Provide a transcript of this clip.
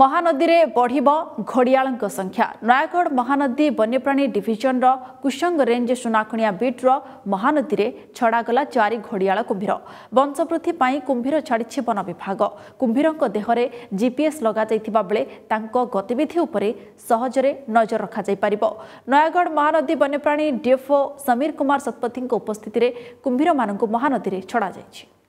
ମହାନଦୀରେ ବଢ଼ିବ ଘଡ଼ିଆଳଙ୍କ ସଂଖ୍ୟା ନୟାଗଡ଼ ମହାନଦୀ ବନ୍ୟପ୍ରାଣୀ ଡିଭିଜନର କୁସଙ୍ଗ ରେଞ୍ଜ ସୁନାଖଣିଆ ବିଟ୍ର ମହାନଦୀରେ ଛଡ଼ାଗଲା ଚାରି ଘଡ଼ିଆଳ କୁମ୍ଭୀର ବଂଶବୃଦ୍ଧି ପାଇଁ କୁମ୍ଭୀର ଛାଡ଼ିଛି ବନ ବିଭାଗ କୁମ୍ଭୀରଙ୍କ ଦେହରେ ଜିପିଏସ୍ ଲଗାଯାଇଥିବା ବେଳେ ତାଙ୍କ ଗତିବିଧି ଉପରେ ସହଜରେ ନଜର ରଖାଯାଇପାରିବ ନୟାଗଡ଼ ମହାନଦୀ ବନ୍ୟପ୍ରାଣୀ ଡିଏଫ୍ଓ ସମୀର କୁମାର ଶତପଥୀଙ୍କ ଉପସ୍ଥିତିରେ କୁମ୍ଭୀରମାନଙ୍କୁ ମହାନଦୀରେ ଛଡ଼ାଯାଇଛି